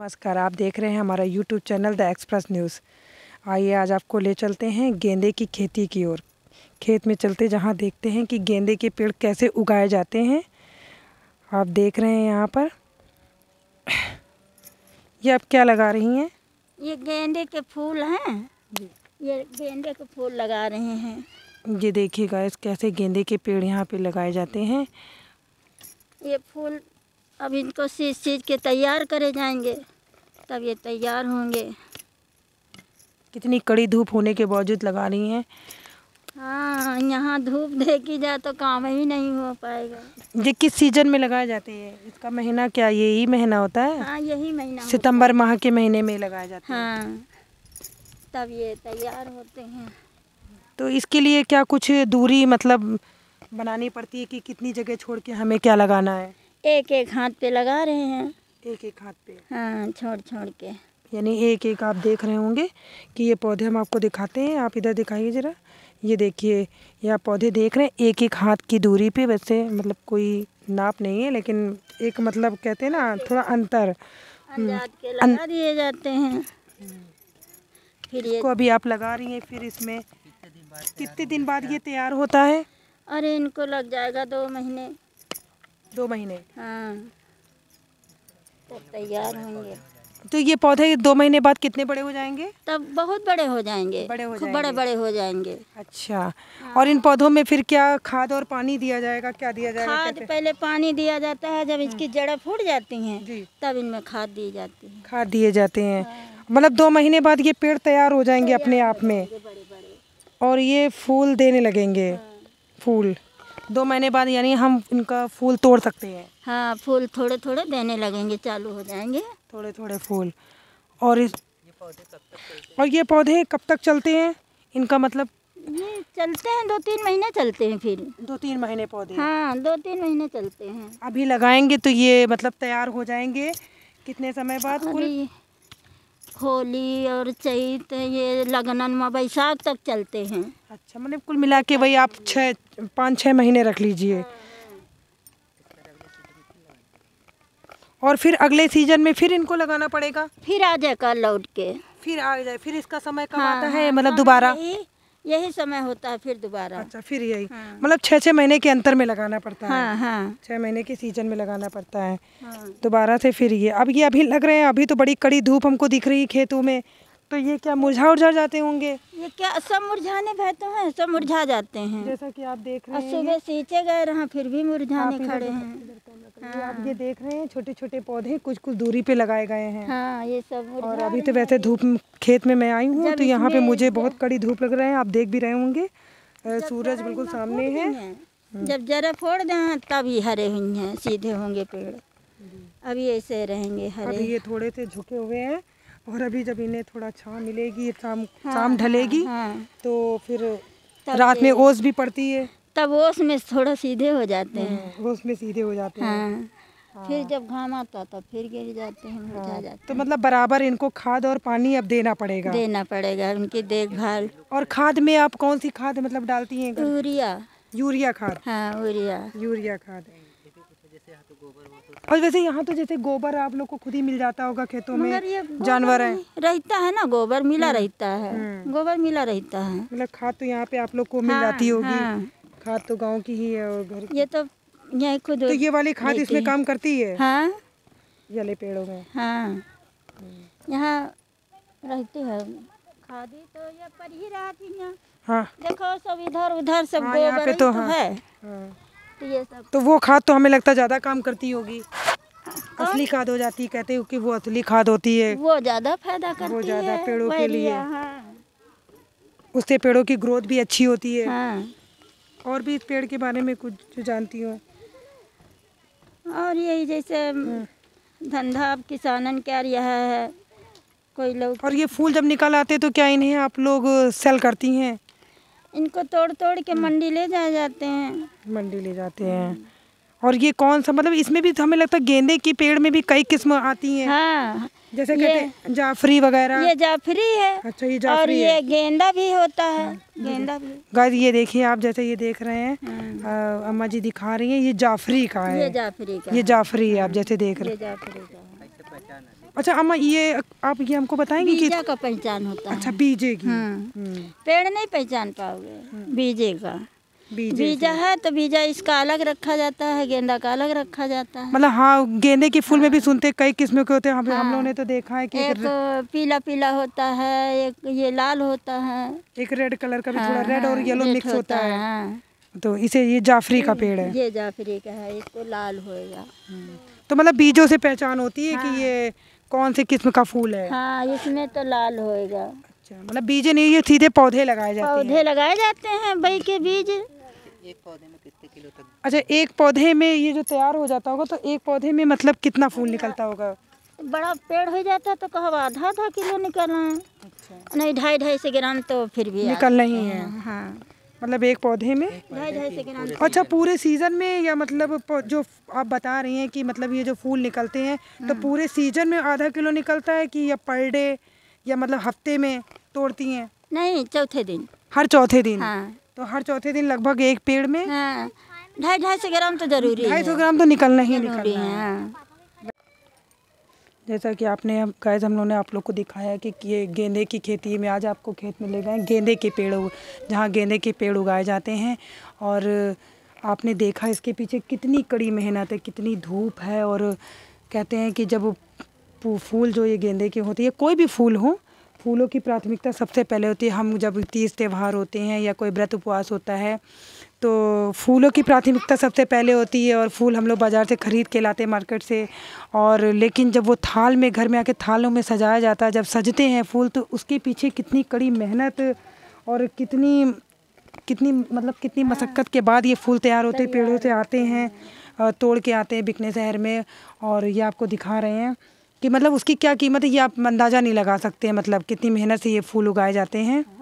नमस्कार आप देख रहे हैं हमारा YouTube channel The Express News आइए आज आपको ले चलते हैं गेंदे की खेती की ओर खेत में चलते जहां देखते हैं कि गेंदे के पेड़ कैसे उगाए जाते हैं आप देख रहे हैं यहां पर ये आप क्या लगा रही हैं ये गेंदे के फूल हैं ये गेंदे के फूल लगा रहे हैं ये देखिए गाइस कैसे गेंदे के पेड़ यहाँ पे लगाए जाते हैं ये फूल अब इनको सीज सीज के तैयार करे जाएंगे तब ये तैयार होंगे कितनी कड़ी धूप होने के बावजूद लगा रही हैं हाँ यहाँ धूप देखी जाए तो काम ही नहीं हो पाएगा ये किस सीजन में लगाए जाते हैं इसका महीना क्या यही महीना होता है हाँ यही महीना सितंबर माह के महीने में लगाए जाते हैं हाँ तब ये तैयार होते हैं तो इसके लिए क्या कुछ दूरी मतलब बनानी पड़ती है कि कितनी जगह छोड़ के हमें क्या लगाना है एक एक हाथ पे लगा रहे हैं एक एक हाथ पे हाँ छोड़ छोड़ के यानी एक एक आप देख रहे होंगे कि ये पौधे हम आपको दिखाते हैं आप इधर दिखाइए ज़रा ये देखिए ये आप पौधे देख रहे हैं एक एक हाथ की दूरी पे वैसे मतलब कोई नाप नहीं है लेकिन एक मतलब कहते हैं ना थोड़ा अंतर हम्म। दिए जाते हैं फिर ये इसको अभी आप लगा रही हैं फिर इसमें कितने दिन बाद ये तैयार होता है अरे इनको लग जाएगा दो महीने दो महीने हाँ। तो तैयार होंगे तो ये पौधे दो महीने बाद कितने बड़े हो जाएंगे तब बहुत बड़े हो जाएंगे बड़े हो जाएंगे बड़े बड़े हो जाएंगे अच्छा हाँ। और इन पौधों में फिर क्या खाद और पानी दिया जाएगा क्या दिया जाएगा खाद पहले पानी दिया जाता है जब इसकी हाँ। जड़ें फूट जाती हैं तब इनमें खाद दी जाती है खाद दिए जाते हैं मतलब दो महीने बाद ये पेड़ तैयार हो जाएंगे अपने आप में और ये फूल देने लगेंगे फूल दो महीने बाद यानी हम इनका फूल तोड़ सकते हैं हाँ फूल थोड़े थोड़े देने लगेंगे चालू हो जाएंगे थोड़े थोड़े फूल और इस और ये पौधे कब तक चलते हैं इनका मतलब ये चलते हैं दो तीन महीने चलते हैं फिर दो तीन महीने पौधे हाँ दो तीन महीने चलते हैं अभी लगाएंगे तो ये मतलब तैयार हो जाएंगे कितने समय बाद फूल होली और चैत ये लगन में बैसाख तक चलते हैं अच्छा मतलब कुल मिला के वही आप छः पाँच छः महीने रख लीजिए और फिर अगले सीजन में फिर इनको लगाना पड़ेगा फिर आ जाएगा लौट के फिर आ जाए फिर इसका समय कब हाँ, आता है हाँ, मतलब दोबारा यही समय होता है फिर दोबारा अच्छा फिर यही हाँ। मतलब छः छः महीने के अंतर में लगाना पड़ता है हाँ हाँ छः महीने के सीजन में लगाना पड़ता है हाँ। दोबारा से फिर ये अब ये अभी लग रहे हैं अभी तो बड़ी कड़ी धूप हमको दिख रही है खेतों में तो ये क्या मुरझा उरझा जाते होंगे ये क्या सब मुरझाने बहते तो हैं सब मुरझा जाते हैं जैसा कि आप देख रहे हैं सुबह सींचे गए रहा फिर भी मुरझाने खड़े हैं हाँ। आप ये हाँ। देख रहे हैं छोटे छोटे पौधे कुछ कुछ दूरी पे लगाए गए हैं हाँ, ये सब और अभी तो वैसे धूप खेत में मैं आई हूँ तो यहाँ पे मुझे बहुत कड़ी धूप लग रहा है आप देख भी रहे होंगे सूरज बिल्कुल सामने है हम्म। जब जरा फोड़ दे तब ही हरे हुई हैं सीधे होंगे पेड़ अभी ऐसे रहेंगे हरे अभी ये थोड़े से झुके हुए हैं और अभी जब इन्हें थोड़ा छा मिलेगी शाम हाँ, शाम ढलेगी हाँ, तो फिर रात में ओस भी पड़ती है तब वो उसमें थोड़ा सीधे हो जाते हैं हाँ, उसमें सीधे हो जाते हैं हाँ। हाँ। फिर जब घाम आता तब फिर गिर जाते हैं मुरझा हाँ। जाते तो मतलब बराबर इनको खाद और पानी अब देना पड़ेगा देना पड़ेगा उनकी देखभाल और खाद में आप कौन सी खाद मतलब डालती हैं यूरिया यूरिया खाद हाँ यूरिया यूरिया खाद और वैसे यहाँ तो जैसे गोबर आप लोग को खुद ही मिल जाता होगा खेतों में जानवर है रहता है ना गोबर मिला हम्म। रहता है हम्म। गोबर मिला रहता है मतलब खाद तो यहाँ पे आप लोग को मिल हाँ, जाती होगी हाँ। खाद तो गांव की ही है और घर ये तो यहाँ खुद तो ये वाली खाद इसमें काम करती है हाँ जले पेड़ों में हाँ हम्म। यहाँ रहती है खादी तो ये पर ही रहती है हाँ देखो सब इधर उधर सब हाँ, यहाँ पे तो, तो, हाँ, है हाँ। तो ये सब तो वो खाद तो हमें लगता है ज्यादा काम करती होगी असली खाद हो जाती है कहते हैं कि वो असली खाद होती है वो ज्यादा फायदा करती है वो ज्यादा पेड़ों के लिए हाँ। उससे पेड़ों की ग्रोथ भी अच्छी होती है हाँ। और भी इस पेड़ के बारे में कुछ जो जानती हो और यही जैसे हाँ। धंधा किसानन क्या रहा है कोई लोग और ये फूल जब निकल आते तो क्या इन्हें आप लोग सेल करती हैं इनको तोड़ तोड़ के हाँ। मंडी ले जाए जाते हैं मंडी ले जाते हैं और ये कौन सा मतलब इसमें भी हमें लगता है गेंदे की पेड़ में भी कई किस्म आती है हाँ जैसे कहते जाफरी वगैरह ये जाफरी है अच्छा ये जाफरी और ये गेंदा भी होता है हाँ, गेंदा भी गाय ये देखिए आप जैसे ये देख रहे हैं हाँ। अम्मा जी दिखा रही हैं ये जाफरी का है ये जाफरी का ये जाफरी आप जैसे देख रहे हैं अच्छा अम्मा ये आप ये हमको बताएंगे कि का पहचान होता अच्छा, है अच्छा बीजे की हाँ। हम्म। पेड़ नहीं पहचान पाओगे हम्म। बीजे का बीजा है तो बीजा इसका अलग रखा जाता है गेंदा का अलग रखा जाता है मतलब हाँ गेंदे के फूल हाँ। में भी हाँ। सुनते कई किस्म के होते हैं हम, हाँ। हम लोगों ने तो देखा है कि एक र... पीला पीला होता है एक ये लाल होता है एक रेड कलर का भी हाँ, थोड़ा रेड हाँ, और येलो मिक्स होता है हाँ। तो इसे ये जाफरी का पेड़ है ये जाफरी का है इसको तो लाल होएगा तो मतलब बीजों से पहचान होती है की ये कौन से किस्म का फूल है हाँ इसमें तो लाल होएगा अच्छा मतलब बीज नहीं ये सीधे पौधे लगाए जाते हैं पौधे लगाए जाते हैं बई के बीज एक पौधे में कितने किलो तक अच्छा एक पौधे में ये जो तैयार हो जाता होगा तो एक पौधे में मतलब कितना फूल निकलता होगा बड़ा पेड़ हो जाता है तो कहो आधा आधा किलो निकलना है अच्छा। नहीं ढाई ढाई सौ ग्राम तो फिर भी निकल ही है हाँ मतलब एक पौधे में ढाई ढाई सौ ग्राम तो अच्छा पूरे सीजन में या मतलब जो आप बता रही हैं कि मतलब ये जो फूल निकलते हैं तो हाँ। पूरे सीजन में आधा किलो निकलता है कि या पर डे या मतलब हफ्ते में तोड़ती हैं नहीं चौथे दिन हर चौथे दिन हाँ। तो हर चौथे दिन लगभग एक पेड़ में हाँ। ढाई ढाई सौ ग्राम तो जरूरी ढाई सौ ग्राम तो निकलना ही निकलना है जैसा कि आपने अब हम लोगों ने आप लोग को दिखाया कि ये गेंदे की खेती में आज आपको खेत में ले गए गेंदे के पेड़ जहाँ गेंदे के पेड़ उगाए जाते हैं और आपने देखा इसके पीछे कितनी कड़ी मेहनत है कितनी धूप है और कहते हैं कि जब फूल जो ये गेंदे के होते हैं कोई भी फूल हो फूलों की प्राथमिकता सबसे पहले होती है हम जब तीज त्यौहार होते हैं या कोई व्रत उपवास होता है तो फूलों की प्राथमिकता सबसे पहले होती है और फूल हम लोग बाज़ार से ख़रीद के लाते हैं मार्केट से और लेकिन जब वो थाल में घर में आके थालों में सजाया जाता है जब सजते हैं फूल तो उसके पीछे कितनी कड़ी मेहनत और कितनी कितनी मतलब कितनी मशक्क़त के बाद ये फूल तैयार होते पेड़ों से आते हैं तोड़ के आते हैं बिकने शहर में और ये आपको दिखा रहे हैं कि मतलब उसकी क्या कीमत है ये आप अंदाज़ा नहीं लगा सकते मतलब कितनी मेहनत से ये फूल उगाए जाते हैं